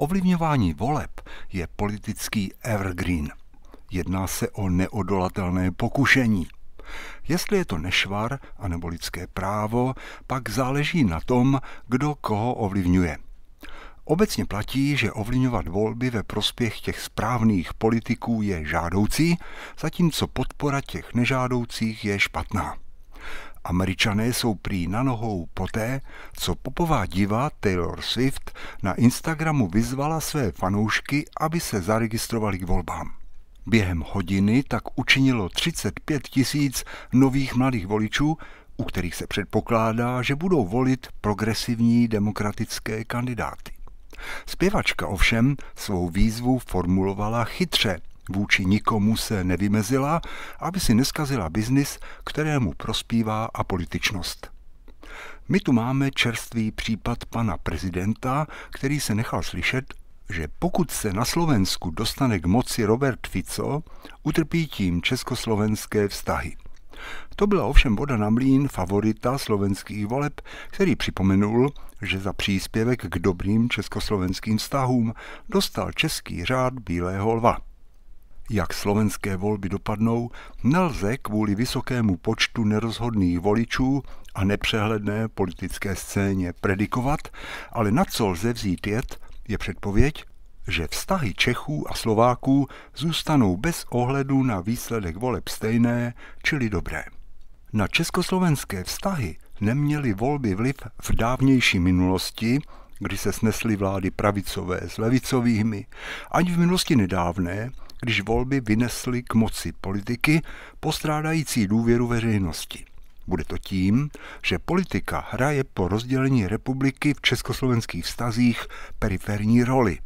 Ovlivňování voleb je politický evergreen. Jedná se o neodolatelné pokušení. Jestli je to nešvar anebo lidské právo, pak záleží na tom, kdo koho ovlivňuje. Obecně platí, že ovlivňovat volby ve prospěch těch správných politiků je žádoucí, zatímco podpora těch nežádoucích je špatná. Američané jsou prý na nohou poté, co popová diva Taylor Swift na Instagramu vyzvala své fanoušky, aby se zaregistrovali k volbám. Během hodiny tak učinilo 35 tisíc nových mladých voličů, u kterých se předpokládá, že budou volit progresivní demokratické kandidáty. Zpěvačka ovšem svou výzvu formulovala chytře – vůči nikomu se nevymezila, aby si neskazila biznis, kterému prospívá a političnost. My tu máme čerstvý případ pana prezidenta, který se nechal slyšet, že pokud se na Slovensku dostane k moci Robert Fico, utrpí tím československé vztahy. To byla ovšem voda na mlín favorita slovenských voleb, který připomenul, že za příspěvek k dobrým československým vztahům dostal český řád Bílého lva jak slovenské volby dopadnou, nelze kvůli vysokému počtu nerozhodných voličů a nepřehledné politické scéně predikovat, ale na co lze vzít jet, je předpověď, že vztahy Čechů a Slováků zůstanou bez ohledu na výsledek voleb stejné, čili dobré. Na československé vztahy neměly volby vliv v dávnější minulosti, kdy se snesly vlády pravicové s levicovými, ani v minulosti nedávné, když volby vynesly k moci politiky postrádající důvěru veřejnosti. Bude to tím, že politika hraje po rozdělení republiky v československých vztazích periferní roli.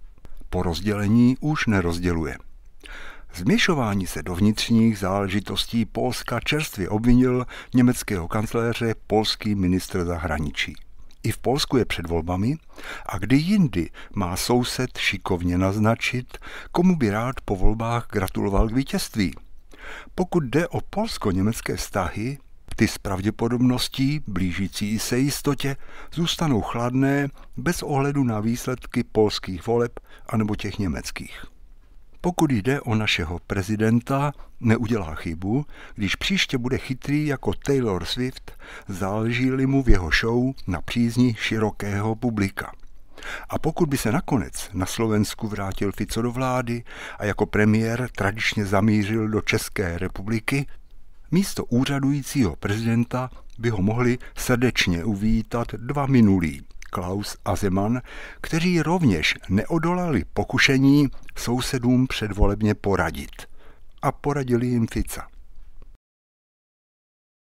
Po rozdělení už nerozděluje. Změšování se do vnitřních záležitostí Polska čerstvě obvinil německého kancléře polský ministr zahraničí. I v Polsku je před volbami a kdy jindy má soused šikovně naznačit, komu by rád po volbách gratuloval k vítězství. Pokud jde o polsko-německé vztahy, ty s pravděpodobností, blížící se jistotě, zůstanou chladné bez ohledu na výsledky polských voleb anebo těch německých pokud jde o našeho prezidenta, neudělá chybu, když příště bude chytrý jako Taylor Swift, záleží-li mu v jeho show na přízni širokého publika. A pokud by se nakonec na Slovensku vrátil Fico do vlády a jako premiér tradičně zamířil do České republiky, místo úřadujícího prezidenta by ho mohli srdečně uvítat dva minulí Klaus a Zeman, kteří rovněž neodolali pokušení sousedům předvolebně poradit. A poradili jim Fica.